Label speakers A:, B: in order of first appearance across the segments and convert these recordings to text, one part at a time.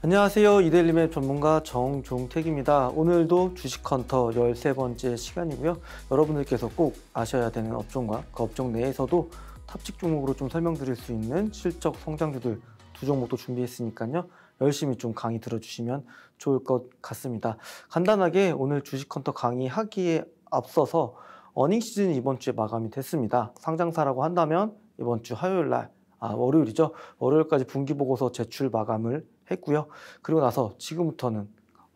A: 안녕하세요. 이데일리맵 전문가 정종택입니다. 오늘도 주식헌터 13번째 시간이고요. 여러분들께서 꼭 아셔야 되는 업종과 그 업종 내에서도 탑직 종목으로 좀 설명드릴 수 있는 실적 성장주들 두 종목도 준비했으니까요. 열심히 좀 강의 들어주시면 좋을 것 같습니다. 간단하게 오늘 주식헌터 강의 하기에 앞서서 어닝 시즌이 이번 주에 마감이 됐습니다. 상장사라고 한다면 이번 주 화요일 날, 아, 월요일이죠. 월요일까지 분기보고서 제출 마감을 했고요. 그리고 나서 지금부터는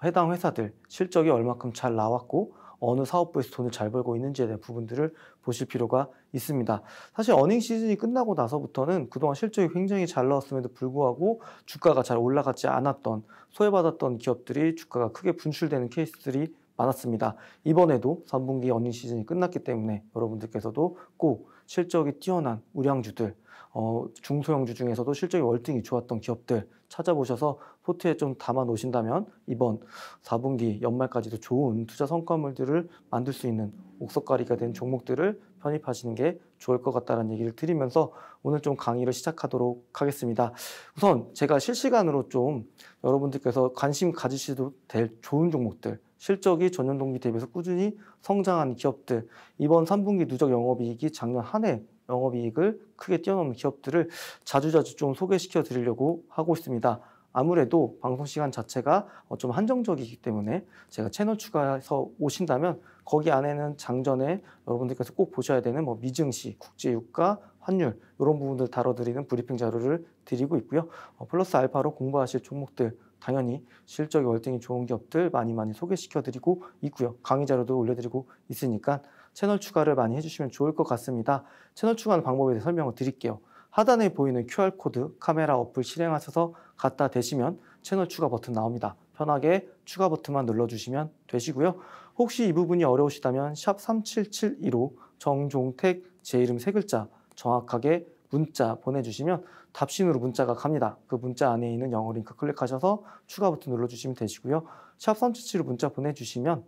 A: 해당 회사들 실적이 얼마큼 잘 나왔고 어느 사업부에서 돈을 잘 벌고 있는지에 대한 부분들을 보실 필요가 있습니다. 사실 어닝 시즌이 끝나고 나서부터는 그동안 실적이 굉장히 잘 나왔음에도 불구하고 주가가 잘올라갔지 않았던 소외받았던 기업들이 주가가 크게 분출되는 케이스들이 많았습니다. 이번에도 3분기 어닝 시즌이 끝났기 때문에 여러분들께서도 꼭 실적이 뛰어난 우량주들 어, 중소형주 중에서도 실적이 월등히 좋았던 기업들 찾아보셔서 포트에 좀 담아 놓으신다면 이번 4분기 연말까지도 좋은 투자 성과물들을 만들 수 있는 옥석가리가 된 종목들을 편입하시는 게 좋을 것 같다는 얘기를 드리면서 오늘 좀 강의를 시작하도록 하겠습니다. 우선 제가 실시간으로 좀 여러분들께서 관심 가지셔도 될 좋은 종목들 실적이 전년 동기 대비해서 꾸준히 성장한 기업들, 이번 3분기 누적 영업이익이 작년 한해 영업이익을 크게 뛰어넘는 기업들을 자주자주 좀 소개시켜 드리려고 하고 있습니다. 아무래도 방송 시간 자체가 어, 좀 한정적이기 때문에 제가 채널 추가해서 오신다면 거기 안에는 장전에 여러분들께서 꼭 보셔야 되는 뭐 미증시, 국제유가, 환율 이런 부분들 다뤄드리는 브리핑 자료를 드리고 있고요. 어, 플러스 알파로 공부하실 종목들 당연히 실적이 월등히 좋은 기업들 많이 많이 소개시켜드리고 있고요. 강의 자료도 올려드리고 있으니까 채널 추가를 많이 해주시면 좋을 것 같습니다. 채널 추가하는 방법에 대해 설명을 드릴게요. 하단에 보이는 QR코드 카메라 어플 실행하셔서 갖다 대시면 채널 추가 버튼 나옵니다. 편하게 추가 버튼만 눌러주시면 되시고요. 혹시 이 부분이 어려우시다면 샵 3772로 정종택 제 이름 세 글자 정확하게 문자 보내주시면 답신으로 문자가 갑니다. 그 문자 안에 있는 영어 링크 클릭하셔서 추가 버튼 눌러주시면 되시고요. 샵 3772로 문자 보내주시면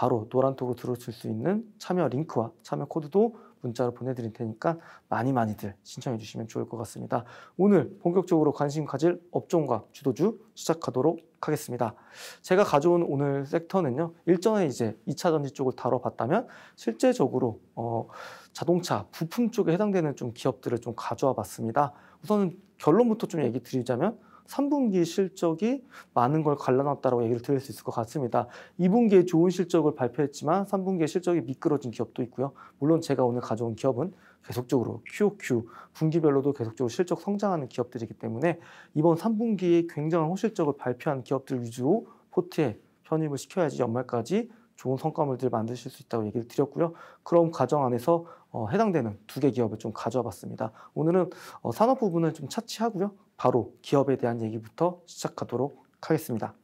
A: 바로 노란톡으로 들어줄 수 있는 참여 링크와 참여 코드도 문자로 보내드릴 테니까 많이 많이들 신청해 주시면 좋을 것 같습니다. 오늘 본격적으로 관심 가질 업종과 주도주 시작하도록 하겠습니다. 제가 가져온 오늘 섹터는요, 일전에 이제 2차 전지 쪽을 다뤄봤다면 실제적으로 어, 자동차 부품 쪽에 해당되는 좀 기업들을 좀 가져와 봤습니다. 우선 결론부터 좀 얘기 드리자면 3분기 실적이 많은 걸갈라놨다고 얘기를 드릴 수 있을 것 같습니다. 2분기에 좋은 실적을 발표했지만 3분기에 실적이 미끄러진 기업도 있고요. 물론 제가 오늘 가져온 기업은 계속적으로 QOQ 분기별로도 계속적으로 실적 성장하는 기업들이기 때문에 이번 3분기에 굉장한 호실적을 발표한 기업들 위주로 포트에 편입을 시켜야지 연말까지 좋은 성과물들 을 만드실 수 있다고 얘기를 드렸고요. 그런 과정 안에서 어, 해당되는 두 개 기업을 좀 가져와 봤습니다. 오늘은 어, 산업 부분을좀 차치하고요. 바로 기업에 대한 얘기부터 시작하도록 하겠습니다.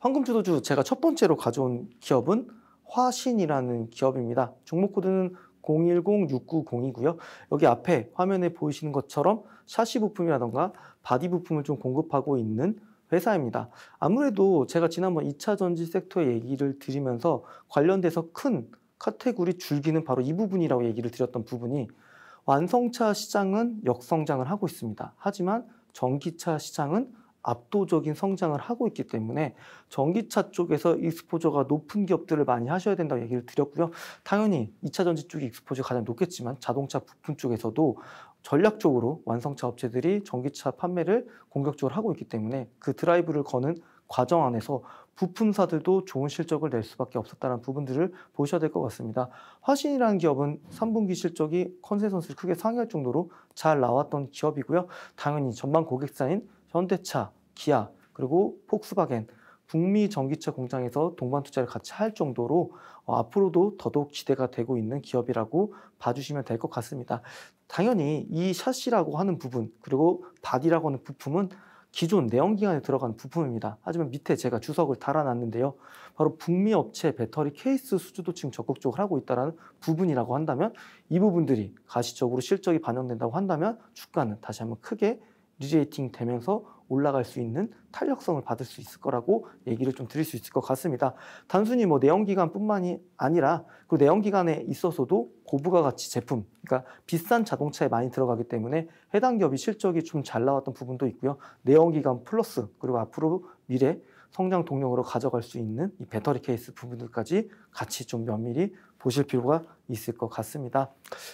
A: 황금주도주 제가 첫 번째로 가져온 기업은 화신이라는 기업입니다. 종목 코드는 0106902고요. 여기 앞에 화면에 보이시는 것처럼 샤시 부품이라던가 바디 부품을 좀 공급하고 있는 회사입니다. 아무래도 제가 지난번 2차 전지 섹터 얘기를 드리면서 관련돼서 큰 카테고리 줄기는 바로 이 부분이라고 얘기를 드렸던 부분이 완성차 시장은 역성장을 하고 있습니다. 하지만 전기차 시장은 압도적인 성장을 하고 있기 때문에 전기차 쪽에서 익스포저가 높은 기업들을 많이 하셔야 된다고 얘기를 드렸고요. 당연히 2차 전지 쪽이 익스포저가 가장 높겠지만 자동차 부품 쪽에서도 전략적으로 완성차 업체들이 전기차 판매를 공격적으로 하고 있기 때문에 그 드라이브를 거는 과정 안에서 부품사들도 좋은 실적을 낼 수밖에 없었다는 부분들을 보셔야 될 것 같습니다. 화신이라는 기업은 3분기 실적이 컨센 선수를 크게 상회할 정도로 잘 나왔던 기업이고요. 당연히 전방 고객사인 현대차, 기아, 그리고 폭스바겐, 북미 전기차 공장에서 동반 투자를 같이 할 정도로 어, 앞으로도 더더욱 기대가 되고 있는 기업이라고 봐주시면 될 것 같습니다. 당연히 이 샷이라고 하는 부분 그리고 바디라고 하는 부품은 기존 내연기관에 들어간 부품입니다. 하지만 밑에 제가 주석을 달아놨는데요. 바로 북미 업체 배터리 케이스 수주도 지금 적극적으로 하고 있다는 부분이라고 한다면 이 부분들이 가시적으로 실적이 반영된다고 한다면 주가는 다시 한번 크게 리제이팅 되면서 올라갈 수 있는 탄력성을 받을 수 있을 거라고 얘기를 좀 드릴 수 있을 것 같습니다. 단순히 뭐 내연기관뿐만이 아니라 그 내연기관에 있어서도 고부가 가치 제품, 그러니까 비싼 자동차에 많이 들어가기 때문에 해당 기업이 실적이 좀 잘 나왔던 부분도 있고요. 내연기관 플러스 그리고 앞으로 미래 성장 동력으로 가져갈 수 있는 이 배터리 케이스 부분들까지 같이 좀 면밀히 보실 필요가 있을 것 같습니다.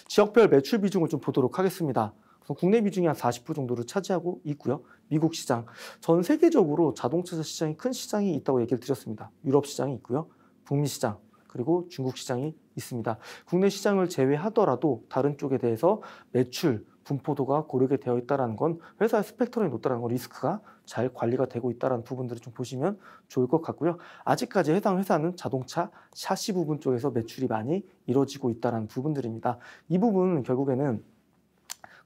A: 지역별 매출 비중을 좀 보도록 하겠습니다. 국내 비중이 한 40% 정도를 차지하고 있고요. 미국 시장, 전 세계적으로 자동차 시장이 큰 시장이 있다고 얘기를 드렸습니다. 유럽 시장이 있고요. 북미 시장, 그리고 중국 시장이 있습니다. 국내 시장을 제외하더라도 다른 쪽에 대해서 매출, 분포도가 고르게 되어 있다는 건 회사의 스펙트럼이 높다는 건 리스크가 잘 관리가 되고 있다는 부분들을 좀 보시면 좋을 것 같고요. 아직까지 해당 회사는 자동차 샤시 부분 쪽에서 매출이 많이 이루어지고 있다는 부분들입니다. 이 부분은 결국에는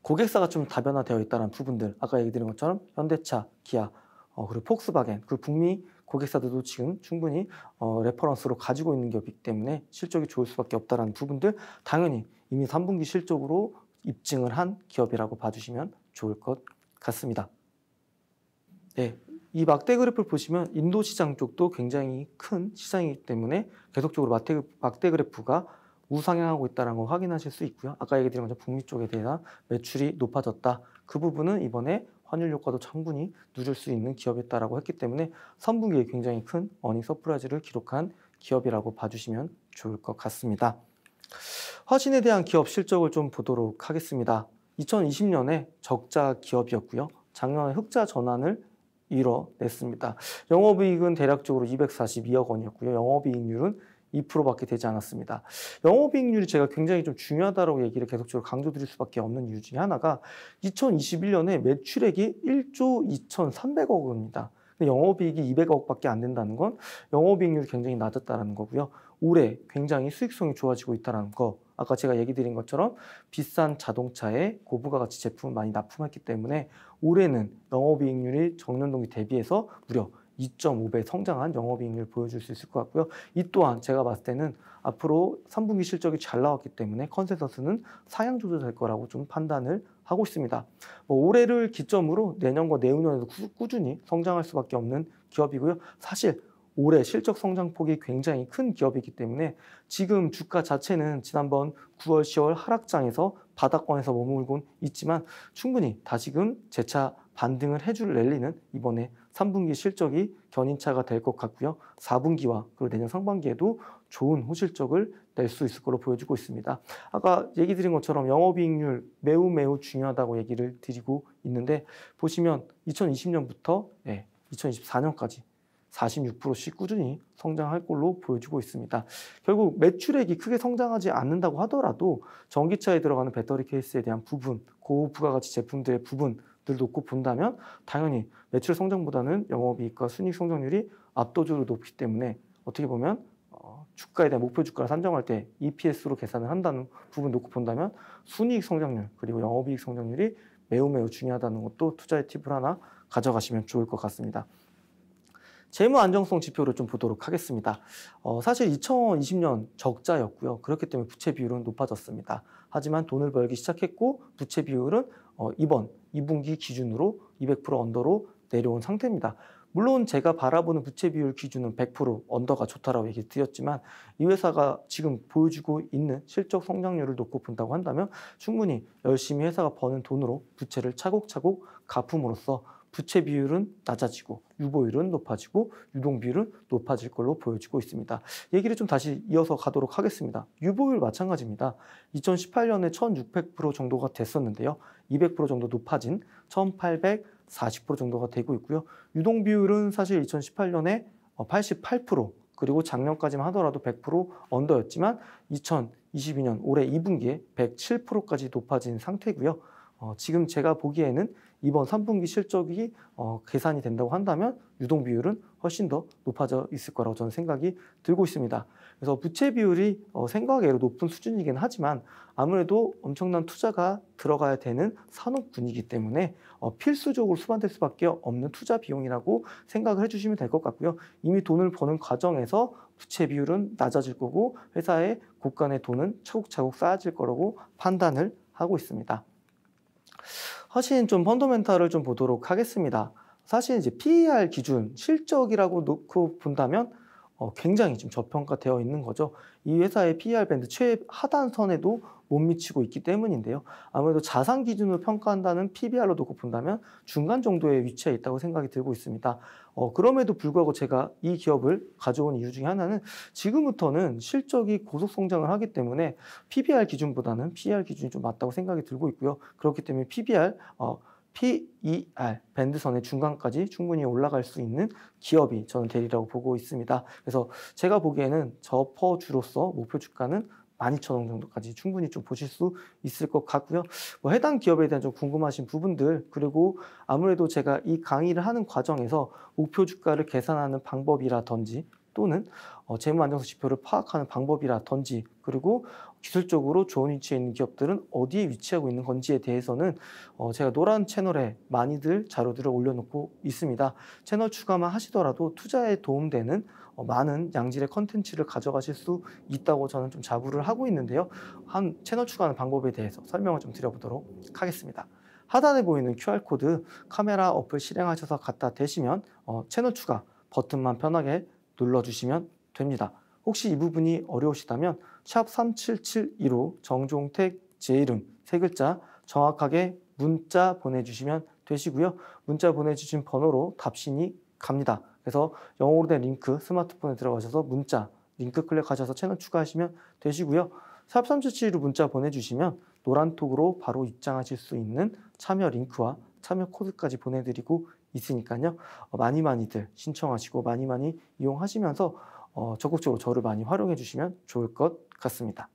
A: 고객사가 좀 다변화되어 있다는 부분들 아까 얘기 드린 것처럼 현대차, 기아, 어, 그리고 폭스바겐, 그리고 북미 고객사들도 지금 충분히 어, 레퍼런스로 가지고 있는 기업이기 때문에 실적이 좋을 수밖에 없다는 부분들 당연히 이미 3분기 실적으로 입증을 한 기업이라고 봐주시면 좋을 것 같습니다. 네, 이 막대 그래프를 보시면 인도 시장 쪽도 굉장히 큰 시장이기 때문에 계속적으로 막대, 막대 그래프가 우상향하고 있다는 걸 확인하실 수 있고요. 아까 얘기 드린 것처럼 북미 쪽에 대한 매출이 높아졌다. 그 부분은 이번에 환율 효과도 충분히 누릴 수 있는 기업이었다고 했기 때문에 선분기에 굉장히 큰 어닝 서프라이즈를 기록한 기업이라고 봐주시면 좋을 것 같습니다. 화신에 대한 기업 실적을 좀 보도록 하겠습니다. 2020년에 적자 기업이었고요. 작년에 흑자 전환을 이뤄냈습니다. 영업이익은 대략적으로 242억 원이었고요. 영업이익률은 2%밖에 되지 않았습니다. 영업 이익률이 제가 굉장히 좀중요하다고 얘기를 계속적으로 강조드릴 수밖에 없는 이유 중에 하나가 2021년에 매출액이 1조 2,300억 원입니다. 영업이익이 200억밖에 안 된다는 건 영업이익률이 굉장히 낮았다라는 거고요. 올해 굉장히 수익성이 좋아지고 있다는 거. 아까 제가 얘기 드린 것처럼 비싼 자동차에 고부가 가치 제품을 많이 납품했기 때문에 올해는 영업이익률이 정년동기 대비해서 무려 2.5배 성장한 영업이익률 보여줄 수 있을 것 같고요. 이 또한 제가 봤을 때는 앞으로 3분기 실적이 잘 나왔기 때문에 컨센서스는 상향 조절될 거라고 좀 판단을 하고 있습니다. 뭐 올해를 기점으로 내년과 내후년에도 꾸준히 성장할 수밖에 없는 기업이고요. 사실 올해 실적 성장폭이 굉장히 큰 기업이기 때문에 지금 주가 자체는 지난번 9월, 10월 하락장에서 바닥권에서 머물곤 있지만 충분히 다시금 재차 반등을 해줄 랠리는 이번에 3분기 실적이 견인차가 될 것 같고요. 4분기와 그리고 내년 상반기에도 좋은 호실적을 낼 수 있을 것으로 보여지고 있습니다. 아까 얘기 드린 것처럼 영업이익률 매우 매우 중요하다고 얘기를 드리고 있는데 보시면 2020년부터 네, 2024년까지 46%씩 꾸준히 성장할 걸로 보여지고 있습니다. 결국 매출액이 크게 성장하지 않는다고 하더라도 전기차에 들어가는 배터리 케이스에 대한 부분, 고부가가치 제품들의 부분, 들 놓고 본다면 당연히 매출 성장보다는 영업이익과 순익 성장률이 압도적으로 높기 때문에 어떻게 보면 어, 주가에 대한 목표 주가를 산정할 때 EPS로 계산을 한다는 부분 놓고 본다면 순이익 성장률 그리고 영업이익 성장률이 매우 매우 중요하다는 것도 투자의 팁을 하나 가져가시면 좋을 것 같습니다. 재무 안정성 지표를 좀 보도록 하겠습니다. 어, 사실 2020년 적자였고요. 그렇기 때문에 부채 비율은 높아졌습니다. 하지만 돈을 벌기 시작했고 부채 비율은 어, 이번 2분기 기준으로 200% 언더로 내려온 상태입니다. 물론 제가 바라보는 부채 비율 기준은 100% 언더가 좋다라고 얘기 드렸지만 이 회사가 지금 보여주고 있는 실적 성장률을 놓고 본다고 한다면 충분히 열심히 회사가 버는 돈으로 부채를 차곡차곡 갚음으로써 부채 비율은 낮아지고 유보율은 높아지고 유동 비율은 높아질 걸로 보여지고 있습니다. 얘기를 좀 다시 이어서 가도록 하겠습니다. 유보율 마찬가지입니다. 2018년에 1600% 정도가 됐었는데요. 200% 정도 높아진 1840% 정도가 되고 있고요. 유동 비율은 사실 2018년에 88% 그리고 작년까지만 하더라도 100% 언더였지만 2022년 올해 2분기에 107%까지 높아진 상태고요. 어, 지금 제가 보기에는 이번 3분기 실적이 어, 계산이 된다고 한다면 유동 비율은 훨씬 더 높아져 있을 거라고 저는 생각이 들고 있습니다. 그래서 부채 비율이 어, 생각외로 높은 수준이긴 하지만 아무래도 엄청난 투자가 들어가야 되는 산업분이기 때문에 어, 필수적으로 수반될 수밖에 없는 투자 비용이라고 생각을 해주시면 될 것 같고요. 이미 돈을 버는 과정에서 부채 비율은 낮아질 거고 회사의 국간의 돈은 차곡차곡 쌓아질 거라고 판단을 하고 있습니다. 훨씬 좀 펀더멘탈을 좀 보도록 하겠습니다. 사실 이제 PER 기준 실적이라고 놓고 본다면 어, 굉장히 좀 저평가되어 있는 거죠. 이 회사의 PER 밴드 최하단선에도 못 미치고 있기 때문인데요. 아무래도 자산 기준으로 평가한다는 PBR로 도고 본다면 중간 정도의 위치에 있다고 생각이 들고 있습니다. 어, 그럼에도 불구하고 제가 이 기업을 가져온 이유 중에 하나는 지금부터는 실적이 고속 성장을 하기 때문에 PBR 기준보다는 p e r 기준이 좀 맞다고 생각이 들고 있고요. 그렇기 때문에 PBR 어, PER 밴드선의 중간까지 충분히 올라갈 수 있는 기업이 저는 대리라고 보고 있습니다. 그래서 제가 보기에는 저퍼주로서 목표 주가는 12,000원 정도까지 충분히 좀 보실 수 있을 것 같고요. 뭐 해당 기업에 대한 좀 궁금하신 부분들 그리고 아무래도 제가 이 강의를 하는 과정에서 목표 주가를 계산하는 방법이라든지 또는 어, 재무 안정성 지표를 파악하는 방법이라든지 그리고 기술적으로 좋은 위치에 있는 기업들은 어디에 위치하고 있는 건지에 대해서는 어 제가 노란 채널에 많이들 자료들을 올려놓고 있습니다. 채널 추가만 하시더라도 투자에 도움되는 어 많은 양질의 컨텐츠를 가져가실 수 있다고 저는 좀 자부를 하고 있는데요. 한 채널 추가하는 방법에 대해서 설명을 좀 드려보도록 하겠습니다. 하단에 보이는 QR코드 카메라 어플 실행하셔서 갖다 대시면 어 채널 추가 버튼만 편하게 눌러주시면 됩니다. 혹시 이 부분이 어려우시다면 샵3772로 정종택 제 이름 세 글자 정확하게 문자 보내주시면 되시고요. 문자 보내주신 번호로 답신이 갑니다. 그래서 영어로 된 링크 스마트폰에 들어가셔서 문자 링크 클릭하셔서 채널 추가하시면 되시고요. 샵3772로 문자 보내주시면 노란톡으로 바로 입장하실 수 있는 참여 링크와 참여 코드까지 보내드리고 있으니까요. 어, 많이 많이들 신청하시고 많이 많이 이용하시면서 어, 적극적으로 저를 많이 활용해 주시면 좋을 것 같습니다.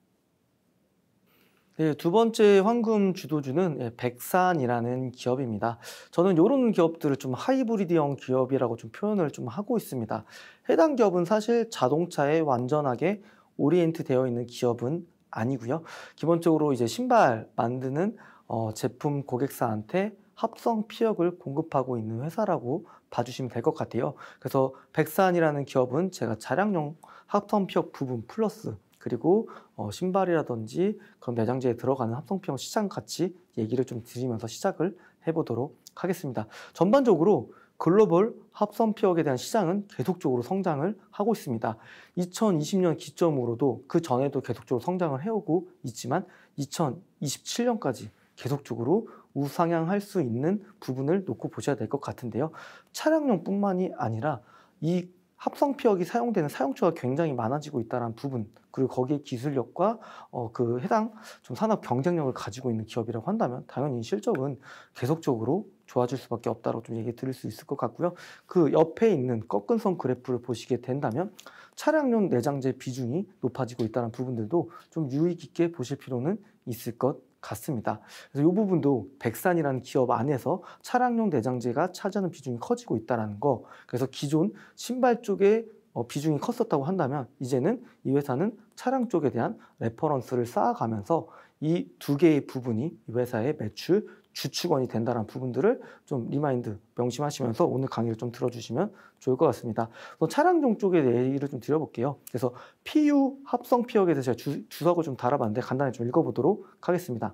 A: 네, 두 번째 황금 주도주는 예, 백산이라는 기업입니다. 저는 이런 기업들을 좀 하이브리드형 기업이라고 좀 표현을 좀 하고 있습니다. 해당 기업은 사실 자동차에 완전하게 오리엔트 되어 있는 기업은 아니고요. 기본적으로 이제 신발 만드는 어, 제품 고객사한테 합성 피혁을 공급하고 있는 회사라고 봐주시면 될 것 같아요. 그래서 백산이라는 기업은 제가 차량용 합성 피혁 부분 플러스 그리고 어, 신발이라든지 그런 내장재에 들어가는 합성 피혁 시장 같이 얘기를 좀 드리면서 시작을 해보도록 하겠습니다. 전반적으로 글로벌 합성 피혁에 대한 시장은 계속적으로 성장을 하고 있습니다. 2020년 기점으로도 그 전에도 계속적으로 성장을 해오고 있지만 2027년까지 계속적으로 우상향할 수 있는 부분을 놓고 보셔야 될 것 같은데요. 차량용뿐만이 아니라 이 합성 피혁이 사용되는 사용처가 굉장히 많아지고 있다는 부분 그리고 거기에 기술력과 어, 그 해당 좀 산업 경쟁력을 가지고 있는 기업이라고 한다면 당연히 실적은 계속적으로 좋아질 수밖에 없다고 좀 얘기 드릴 수 있을 것 같고요. 그 옆에 있는 꺾은 선 그래프를 보시게 된다면 차량용 내장재 비중이 높아지고 있다는 부분들도 좀 유의 깊게 보실 필요는 있을 것 같습니다. 그래서 이 부분도 백산이라는 기업 안에서 차량용 내장재가 차지하는 비중이 커지고 있다는 거 그래서 기존 신발 쪽에 어, 비중이 컸었다고 한다면 이제는 이 회사는 차량 쪽에 대한 레퍼런스를 쌓아가면서 이 두 개의 부분이 이 회사의 매출 주축원이 된다는 부분들을 좀 리마인드 명심하시면서 오늘 강의를 좀 들어주시면 좋을 것 같습니다. 차량종 쪽에 얘기를 좀 드려볼게요. 그래서 PU 합성 피혁에 대해서 주, 주석을 좀 달아봤는데 간단히 좀 읽어보도록 하겠습니다.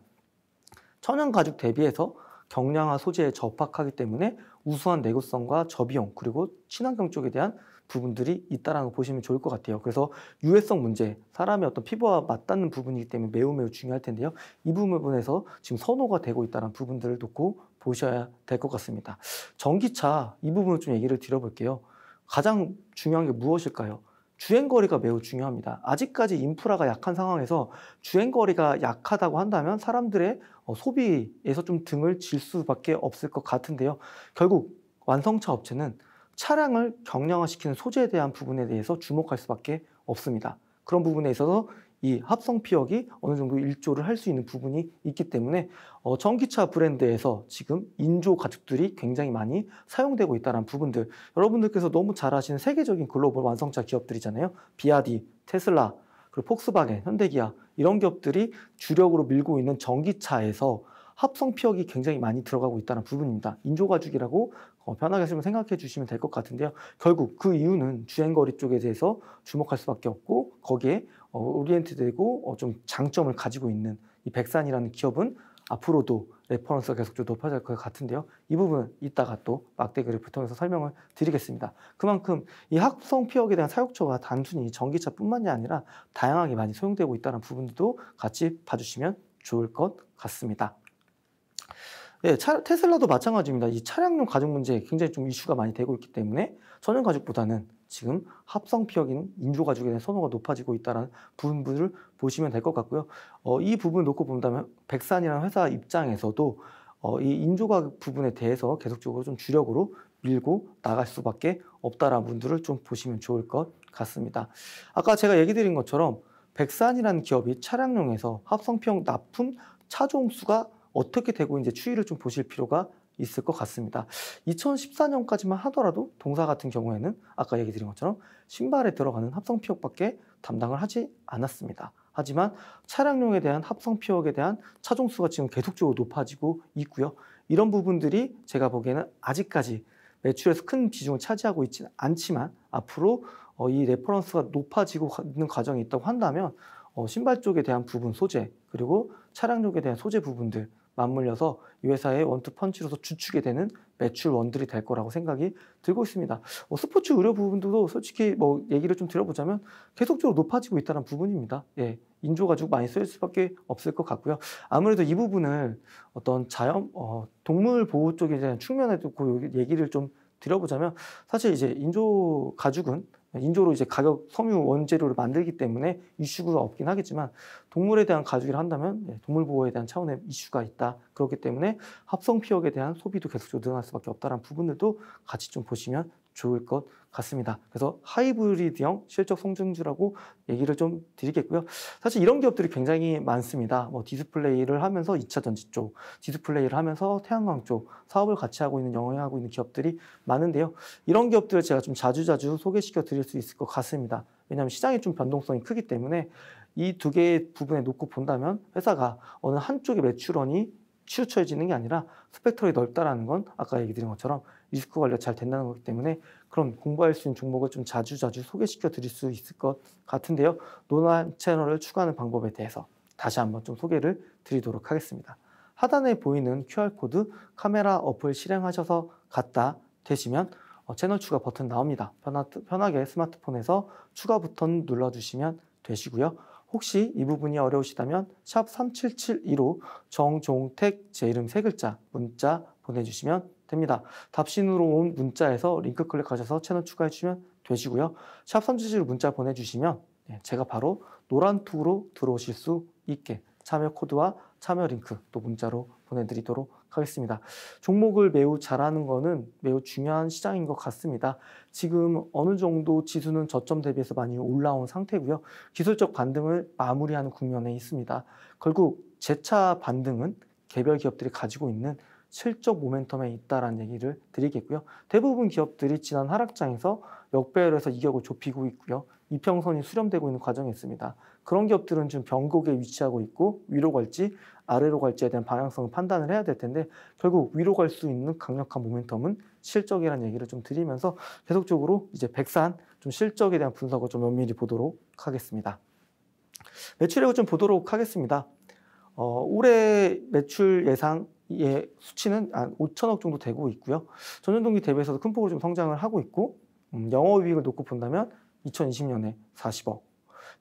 A: 천연 가죽 대비해서 경량화 소재에 접합하기 때문에 우수한 내구성과 저비용 그리고 친환경 쪽에 대한 부분들이 있다라는 거 보시면 좋을 것 같아요. 그래서 유해성 문제, 사람의 어떤 피부와 맞닿는 부분이기 때문에 매우 매우 중요할 텐데요. 이 부분에서 지금 선호가 되고 있다는 부분들을 놓고 보셔야 될 것 같습니다. 전기차 이 부분을 좀 얘기를 드려볼게요. 가장 중요한 게 무엇일까요? 주행거리가 매우 중요합니다. 아직까지 인프라가 약한 상황에서 주행거리가 약하다고 한다면 사람들의 어, 소비에서 좀 등을 질 수밖에 없을 것 같은데요. 결국 완성차 업체는 차량을 경량화시키는 소재에 대한 부분에 대해서 주목할 수밖에 없습니다. 그런 부분에 있어서 이 합성 피혁이 어느 정도 일조를 할 수 있는 부분이 있기 때문에 어, 전기차 브랜드에서 지금 인조 가죽들이 굉장히 많이 사용되고 있다는 부분들 여러분들께서 너무 잘 아시는 세계적인 글로벌 완성차 기업들이잖아요 비아디, 테슬라, 그리고 폭스바겐, 현대기아 이런 기업들이 주력으로 밀고 있는 전기차에서 합성 피혁이 굉장히 많이 들어가고 있다는 부분입니다. 인조가죽이라고 어, 편하게 쓰면 생각해 주시면 될 것 같은데요. 결국 그 이유는 주행거리 쪽에 대해서 주목할 수밖에 없고 거기에 어, 오리엔트되고 어, 좀 장점을 가지고 있는 이 백산이라는 기업은 앞으로도 레퍼런스가 계속 좀 높아질 것 같은데요. 이 부분은 이따가 또 막대 그래프 통해서 설명을 드리겠습니다. 그만큼 이 합성 피혁에 대한 사용처가 단순히 전기차뿐만이 아니라 다양하게 많이 소용되고 있다는 부분도 같이 봐주시면 좋을 것 같습니다. 네, 차, 테슬라도 마찬가지입니다. 이 차량용 가죽 문제 굉장히 좀 이슈가 많이 되고 있기 때문에 전용 가죽보다는 지금 합성 피혁인 인조 가죽에 대한 선호가 높아지고 있다는 부분을 보시면 될 것 같고요. 어, 이 부분 놓고 본다면 백산이라는 회사 입장에서도 어, 이 인조 가죽 부분에 대해서 계속적으로 좀 주력으로 밀고 나갈 수밖에 없다라는 분들을 좀 보시면 좋을 것 같습니다. 아까 제가 얘기 드린 것처럼 백산이라는 기업이 차량용에서 합성 피혁 납품 차종수가 어떻게 되고 이제 추이를 좀 보실 필요가 있을 것 같습니다. 2014년까지만 하더라도 동사 같은 경우에는 아까 얘기 드린 것처럼 신발에 들어가는 합성 피혁밖에 담당을 하지 않았습니다. 하지만 차량용에 대한 합성 피혁에 대한 차종수가 지금 계속적으로 높아지고 있고요. 이런 부분들이 제가 보기에는 아직까지 매출에서 큰 비중을 차지하고 있지는 않지만 앞으로 어, 이 레퍼런스가 높아지고 있는 과정이 있다고 한다면 어, 신발 쪽에 대한 부분 소재 그리고 차량용에 대한 소재 부분들 맞물려서 이 회사의 원투 펀치로서 주축이 되는 매출 원들이 될 거라고 생각이 들고 있습니다. 뭐 스포츠 의료 부분도 솔직히 뭐 얘기를 좀 들어보자면 계속적으로 높아지고 있다는 부분입니다. 예. 인조 가죽 많이 쓰일 수밖에 없을 것 같고요. 아무래도 이 부분을 어떤 자연 어, 동물 보호 쪽에 대한 측면에도 그 얘기를 좀들어보자면 사실 이제 인조 가죽은 인조로 이제 가격 섬유 원재료를 만들기 때문에 이슈가 없긴 하겠지만 동물에 대한 가죽이라 한다면 예, 동물 보호에 대한 차원의 이슈가 있다. 그렇기 때문에 합성 피혁에 대한 소비도 계속 늘어날 수밖에 없다는 부분들도 같이 좀 보시면 좋을 것 같습니다. 그래서 하이브리드형 실적 성장주라고 얘기를 좀 드리겠고요. 사실 이런 기업들이 굉장히 많습니다. 뭐 디스플레이를 하면서 2차 전지 쪽, 디스플레이를 하면서 태양광 쪽 사업을 같이 하고 있는 영향하고 있는 기업들이 많은데요. 이런 기업들을 제가 좀 자주자주 소개시켜 드릴 수 있을 것 같습니다. 왜냐하면 시장의 좀 변동성이 크기 때문에 이 두 개의 부분에 놓고 본다면 회사가 어느 한쪽의 매출원이 치우쳐지는 게 아니라 스펙터리 넓다라는 건 아까 얘기 드린 것처럼 리스크 관리가 잘 된다는 거기 때문에 그럼 공부할 수 있는 종목을 좀 자주 자주 소개시켜 드릴 수 있을 것 같은데요. 논한 채널을 추가하는 방법에 대해서 다시 한번 좀 소개를 드리도록 하겠습니다. 하단에 보이는 QR코드 카메라 어플 실행하셔서 갖다 대시면 어, 채널 추가 버튼 나옵니다. 편하, 게 스마트폰에서 추가 버튼 눌러주시면 되시고요. 혹시 이 부분이 어려우시다면 샵 3772로 정종택 제 이름 세 글자 문자 보내주시면 됩니다. 답신으로 온 문자에서 링크 클릭하셔서 채널 추가해 주시면 되시고요. 샵 377로 문자 보내주시면 네, 제가 바로 노란투로 들어오실 수 있게 참여 코드와 참여 링크 또 문자로 보내드리도록 하겠습니다. 종목을 매우 잘하는 것은 매우 중요한 시장인 것 같습니다. 지금 어느 정도 지수는 저점 대비해서 많이 올라온 상태고요. 기술적 반등을 마무리하는 국면에 있습니다. 결국 재차 반등은 개별 기업들이 가지고 있는 실적 모멘텀에 있다라는 얘기를 드리겠고요. 대부분 기업들이 지난 하락장에서 역배열에서 이격을 좁히고 있고요. 이평선이 수렴되고 있는 과정이 있습니다. 그런 기업들은 지금 변곡에 위치하고 있고 위로 갈지 아래로 갈지에 대한 방향성을 판단을 해야 될 텐데 결국 위로 갈 수 있는 강력한 모멘텀은 실적이라는 얘기를 좀 드리면서 계속적으로 이제 백산 좀 실적에 대한 분석을 좀 면밀히 보도록 하겠습니다. 매출액을 좀 보도록 하겠습니다. 어, 올해 매출 예상 예, 수치는 한 5천억 정도 되고 있고요. 전년 동기 대비해서도 큰 폭으로 좀 성장을 하고 있고 음, 영업이익을 놓고 본다면 2020년에 40억,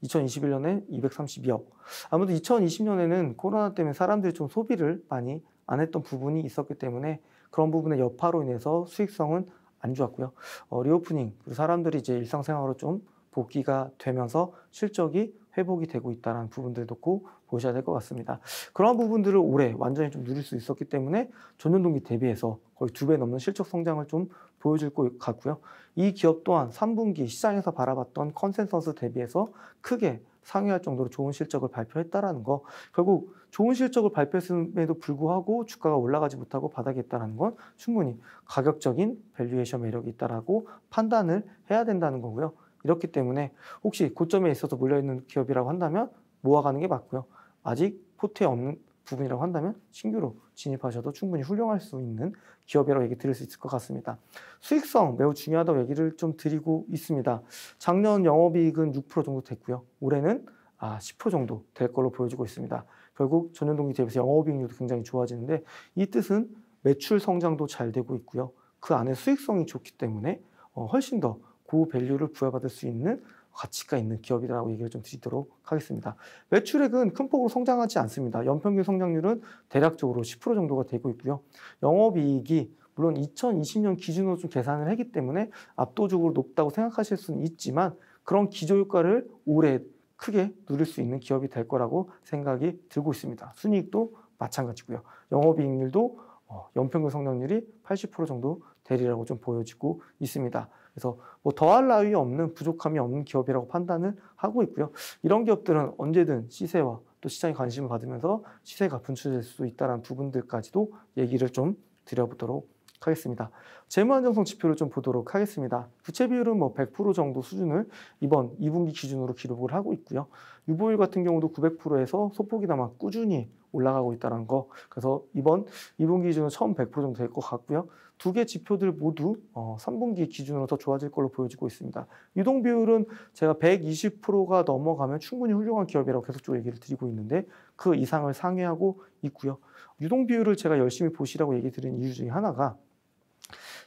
A: 2021년에 232억. 아무래도 2020년에는 코로나 때문에 사람들이 좀 소비를 많이 안 했던 부분이 있었기 때문에 그런 부분의 여파로 인해서 수익성은 안 좋았고요. 어, 리오프닝, 그리고 사람들이 이제 일상생활로 좀 복귀가 되면서 실적이 회복이 되고 있다는 부분들 놓고 보셔야 될 것 같습니다. 그런 부분들을 올해 완전히 좀 누릴 수 있었기 때문에 전년 동기 대비해서 거의 두 배 넘는 실적 성장을 좀 보여줄 것 같고요. 이 기업 또한 3분기 시장에서 바라봤던 컨센서스 대비해서 크게 상회할 정도로 좋은 실적을 발표했다라는 거 결국 좋은 실적을 발표했음에도 불구하고 주가가 올라가지 못하고 바닥에 있다는 건 충분히 가격적인 밸류에이션 매력이 있다라고 판단을 해야 된다는 거고요. 이렇기 때문에 혹시 고점에 있어서 몰려있는 기업이라고 한다면 모아가는 게 맞고요. 아직 포트에 없는 부분이라고 한다면 신규로 진입하셔도 충분히 훌륭할 수 있는 기업이라고 얘기 드릴 수 있을 것 같습니다. 수익성 매우 중요하다고 얘기를 좀 드리고 있습니다. 작년 영업이익은 6% 정도 됐고요. 올해는 아, 10% 정도 될 걸로 보여지고 있습니다. 결국 전년 동기 대비해서 영업이익률도 굉장히 좋아지는데 이 뜻은 매출 성장도 잘 되고 있고요. 그 안에 수익성이 좋기 때문에 어, 훨씬 더 고밸류를 부여받을 수 있는 가치가 있는 기업이라고 얘기를 좀 드리도록 하겠습니다. 매출액은 큰 폭으로 성장하지 않습니다. 연평균 성장률은 대략적으로 10% 정도가 되고 있고요. 영업이익이 물론 2020년 기준으로 좀 계산을 했기 때문에 압도적으로 높다고 생각하실 수는 있지만 그런 기조효과를 올해 크게 누릴 수 있는 기업이 될 거라고 생각이 들고 있습니다. 순이익도 마찬가지고요. 영업이익률도 어, 연평균 성장률이 80% 정도 되리라고 좀 보여지고 있습니다. 그래서 뭐 더할 나위 없는 부족함이 없는 기업이라고 판단을 하고 있고요. 이런 기업들은 언제든 시세와 또 시장의 관심을 받으면서 시세가 분출될 수 있다는 부분들까지도 얘기를 좀 드려보도록 하겠습니다. 재무안정성 지표를 좀 보도록 하겠습니다. 부채 비율은 뭐 100% 정도 수준을 이번 2분기 기준으로 기록을 하고 있고요. 유보율 같은 경우도 900%에서 소폭이나마 꾸준히 올라가고 있다는 거. 그래서 이번 2분기 기준은 처음 100% 정도 될 것 같고요. 두개 지표들 모두 3분기 어, 기준으로 더 좋아질 걸로 보여지고 있습니다. 유동 비율은 제가 120%가 넘어가면 충분히 훌륭한 기업이라고 계속 좀 얘기를 드리고 있는데 그 이상을 상회하고 있고요. 유동 비율을 제가 열심히 보시라고 얘기 드린 이유 중에 하나가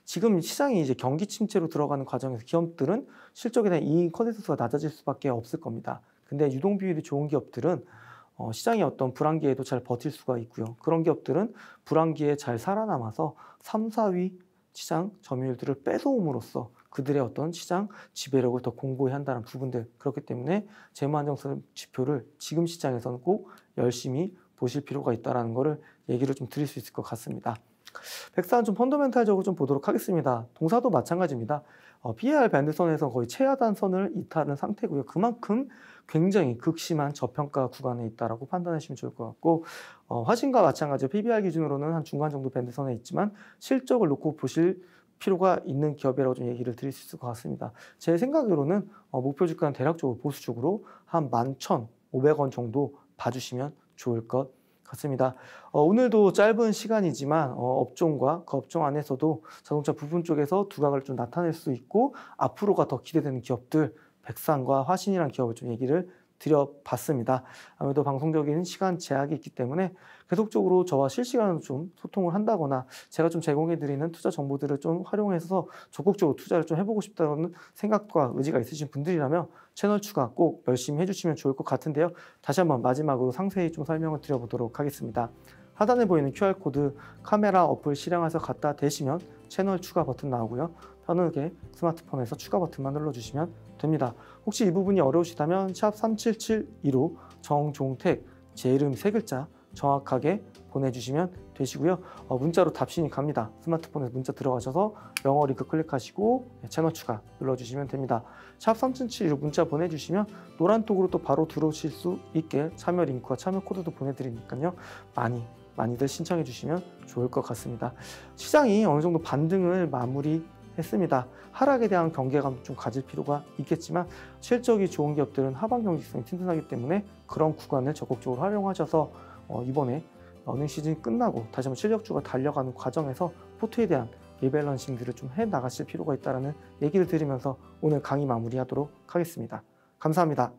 A: 지금 시장이 이제 경기 침체로 들어가는 과정에서 기업들은 실적에 대한 이익 컨센서스가 낮아질 수밖에 없을 겁니다. 근데 유동 비율이 좋은 기업들은 어, 시장의 어떤 불황기에도 잘 버틸 수가 있고요. 그런 기업들은 불황기에 잘 살아남아서 3, 4위 시장 점유율들을 뺏어옴으로써 그들의 어떤 시장 지배력을 더 공고히 한다는 부분들 그렇기 때문에 재무안정성 지표를 지금 시장에서는 꼭 열심히 보실 필요가 있다는 것을 얘기를 좀 드릴 수 있을 것 같습니다. 백산좀 펀더멘탈적으로 좀 보도록 하겠습니다. 동사도 마찬가지입니다. 어, PAR 밴드선에서 거의 최하단 선을 이탈한 상태고요. 그만큼 굉장히 극심한 저평가 구간에 있다라고 판단하시면 좋을 것 같고 어, 화진과 마찬가지로 PBR 기준으로는 한 중간 정도 밴드선에 있지만 실적을 놓고 보실 필요가 있는 기업이라고 좀 얘기를 드릴 수 있을 것 같습니다. 제 생각으로는 어, 목표 주가는 대략적으로 보수적으로 한 11,500원 정도 봐주시면 좋을 것 같습니다. 어, 오늘도 짧은 시간이지만 어, 업종과 그 업종 안에서도 자동차 부분 쪽에서 두각을 좀 나타낼 수 있고 앞으로가 더 기대되는 기업들 백상과 화신이란 기업을 좀 얘기를 드려봤습니다. 아무래도 방송적인 시간 제약이 있기 때문에 계속적으로 저와 실시간으로 좀 소통을 한다거나 제가 좀 제공해드리는 투자 정보들을 좀 활용해서 적극적으로 투자를 좀 해보고 싶다는 생각과 의지가 있으신 분들이라면 채널 추가 꼭 열심히 해주시면 좋을 것 같은데요. 다시 한번 마지막으로 상세히 좀 설명을 드려보도록 하겠습니다. 하단에 보이는 QR코드 카메라 어플 실행해서 갖다 대시면 채널 추가 버튼 나오고요. 편하게 스마트폰에서 추가 버튼만 눌러주시면 됩니다. 혹시 이 부분이 어려우시다면 샵 3772로 정종택 제 이름 세 글자 정확하게 보내주시면 되시고요. 어, 문자로 답신이 갑니다. 스마트폰에 문자 들어가셔서 영어 링크 그 클릭하시고 예, 채널 추가 눌러주시면 됩니다. 샵 3 7 7 2로 문자 보내주시면 노란톡으로 또 바로 들어오실 수 있게 참여 링크와 참여 코드도 보내드리니까요. 많이 많이들 신청해 주시면 좋을 것 같습니다. 시장이 어느 정도 반등을 마무리 했습니다. 하락에 대한 경계감 좀 가질 필요가 있겠지만 실적이 좋은 기업들은 하반 경직성이 튼튼하기 때문에 그런 구간을 적극적으로 활용하셔서 어, 이번에 어닝 시즌 끝나고 다시 한번 실력주가 달려가는 과정에서 포트에 대한 리밸런싱들을 좀 해 나가실 필요가 있다는 얘기를 드리면서 오늘 강의 마무리하도록 하겠습니다. 감사합니다.